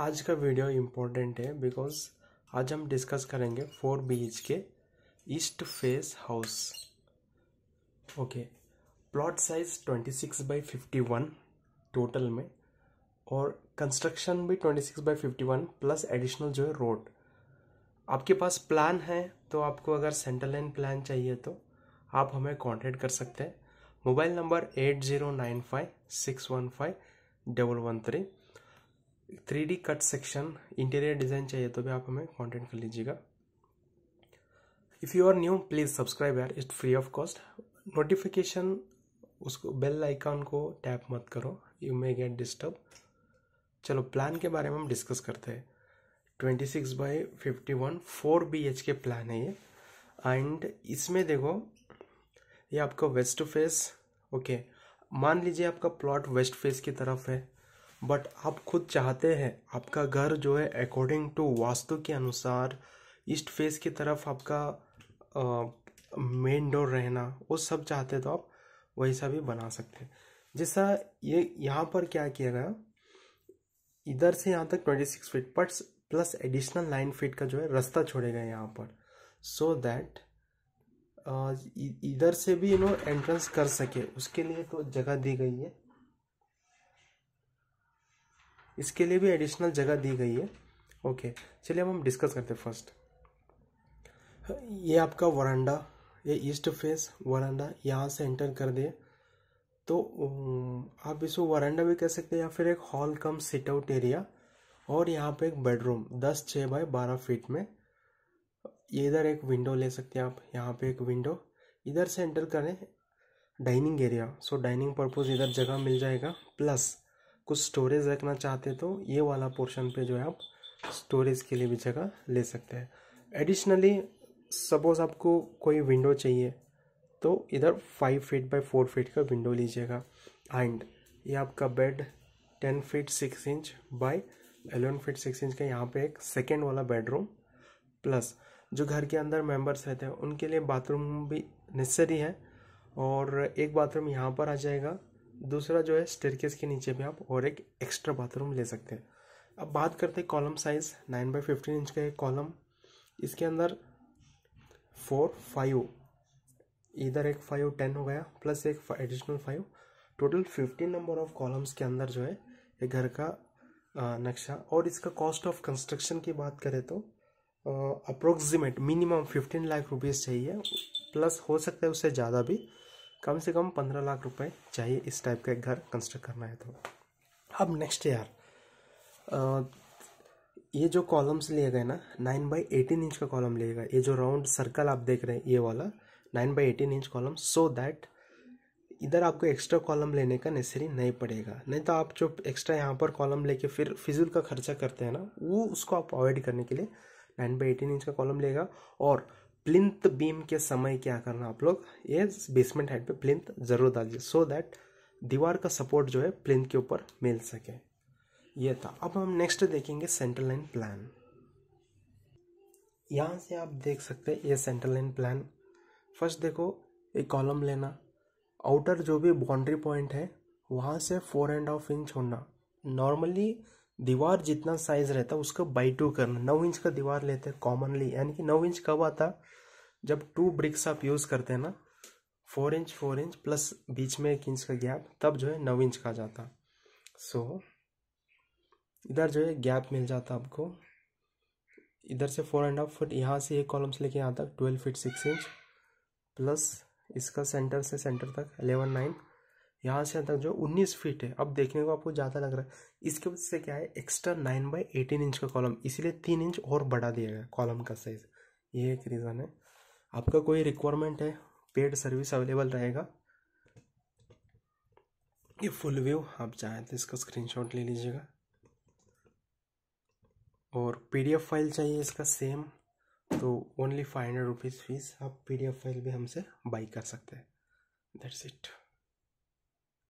आज का video important है बिकॉज आज हम डिस्कस करेंगे four B H K east face house okay plot size twenty six by fifty one total में और कंस्ट्रक्शन भी twenty six by fifty one plus additional जो है रोड आपके पास प्लान है तो आपको अगर सेंट्रल लाइन प्लान चाहिए तो आप हमें कॉन्टेक्ट कर सकते हैं mobile number eight zero nine five six one five double one three three D cut section interior design चाहिए तो भी आप हमें कॉन्टेक्ट कर लीजिएगा if you are new please subscribe यार it free of cost notification उसको बेल आइकॉन को टैप मत करो यू मे गेट डिस्टर्ब चलो प्लान के बारे में हम डिस्कस करते हैं twenty six by fifty one four B H के प्लान है ये एंड इसमें देखो ये आपका वेस्ट फेस ओके मान लीजिए आपका प्लॉट वेस्ट फेस की तरफ है बट आप खुद चाहते हैं आपका घर जो है अकॉर्डिंग टू वास्तु के अनुसार ईस्ट फेस की तरफ आपका मेन डोर रहना वो सब चाहते तो आप वैसा भी बना सकते हैं जैसा ये यहाँ पर क्या किया गया इधर से यहाँ तक ट्वेंटी सिक्स फीट पर प्लस एडिशनल नाइन फीट का जो है रास्ता छोड़े गए यहाँ पर सो so दैट इधर से भी यू नो एंट्रेंस कर सके उसके लिए तो जगह दी गई है इसके लिए भी एडिशनल जगह दी गई है ओके चलिए अब हम डिस्कस करते हैं फर्स्ट ये आपका वरांडा ये ईस्ट फेस वरांडा यहाँ से एंटर कर दिए तो आप इसको वरांडा भी कह सकते हैं या फिर एक hall cum sit out area और यहाँ पे एक बेडरूम दस छः बाय बारह फीट में इधर एक विंडो ले सकते हैं आप यहाँ पे एक विंडो इधर से एंटर करें dining area so dining purpose इधर जगह मिल जाएगा प्लस कुछ स्टोरेज रखना चाहते तो ये वाला पोर्शन पे जो है आप स्टोरेज के लिए भी जगह ले सकते हैं एडिशनली सपोज़ आपको कोई विंडो चाहिए तो इधर five feet by four feet का विंडो लीजिएगा एंड ये आपका bed ten feet six inch by eleven feet six inch का यहाँ पे एक सेकेंड वाला बेडरूम प्लस जो घर के अंदर मेंबर्स रहते हैं उनके लिए बाथरूम भी नेसेसरी है और एक बाथरूम यहाँ पर आ जाएगा दूसरा जो है स्टेरकेस के नीचे भी आप और एक एक्स्ट्रा बाथरूम ले सकते हैं अब बात करते हैं column size nine by fifteen inch का एक कॉलम इसके अंदर फोर फाइव इधर एक फाइव टेन हो गया प्लस एक additional five total fifteen number of columns के अंदर जो है ये घर का नक्शा और इसका कॉस्ट ऑफ कंस्ट्रक्शन की बात करें तो approximate minimum fifteen lakh rupees चाहिए प्लस हो सकता है उससे ज़्यादा भी कम से कम पंद्रह लाख रुपए चाहिए इस टाइप का एक घर कंस्ट्रक्ट करना है तो अब नेक्स्ट यार आ, ये जो कॉलम्स लिए गए ना नाइन बाई एटीन इंच का कॉलम लिएगा ये जो राउंड सर्कल आप देख रहे हैं ये वाला nine by eighteen inch column so that इधर आपको एक्स्ट्रा कॉलम लेने का नेसेसरी नहीं पड़ेगा नहीं तो आप जो एक्स्ट्रा यहाँ पर कॉलम लेके फिर फिजूल का खर्चा करते हैं ना वो उसको आप अवॉइड करने के लिए नाइन बाई एटीन इंच का कॉलम लेगा और प्लिंथ बीम के समय क्या करना आप लोग ये बेसमेंट हाइट पे प्लिंथ जरूर डालिए सो दैट दीवार का सपोर्ट जो है प्लिंथ के ऊपर मिल सके ये था अब हम नेक्स्ट देखेंगे सेंटर लाइन प्लान यहाँ से आप देख सकते हैं ये सेंटर लाइन प्लान फर्स्ट देखो एक कॉलम लेना आउटर जो भी बाउंड्री पॉइंट है वहाँ से फोर एंड हाफ इंच होना नॉर्मली दीवार जितना साइज रहता है उसका बाई टू करना नौ इंच का दीवार लेते हैं कॉमनली यानी कि नौ इंच कब आता जब टू ब्रिक्स आप यूज़ करते हैं ना four inch four inch plus बीच में एक इंच का गैप तब जो है नौ इंच का जाता सो so, इधर जो है गैप मिल जाता आपको इधर से फोर एंड हाफ फुट यहाँ से एक कॉलम से लेके यहाँ तक twelve feet six inch plus इसका सेंटर से सेंटर तक एलेवन नाइन यहाँ से तक जो उन्नीस फीट है अब देखने को आपको ज़्यादा लग रहा है इसके वजह से क्या है extra nine by eighteen inch का कॉलम इसीलिए तीन इंच और बढ़ा दिया गया कॉलम का साइज़ ये एक रीज़न है आपका कोई रिक्वायरमेंट है पेड सर्विस अवेलेबल रहेगा ये फुल व्यू आप चाहें तो इसका स्क्रीनशॉट ले लीजिएगा और पीडीएफ फाइल चाहिए इसका सेम तो only five hundred rupees fees आप पीडीएफ फाइल भी हमसे बाई कर सकते हैं दैट्स इट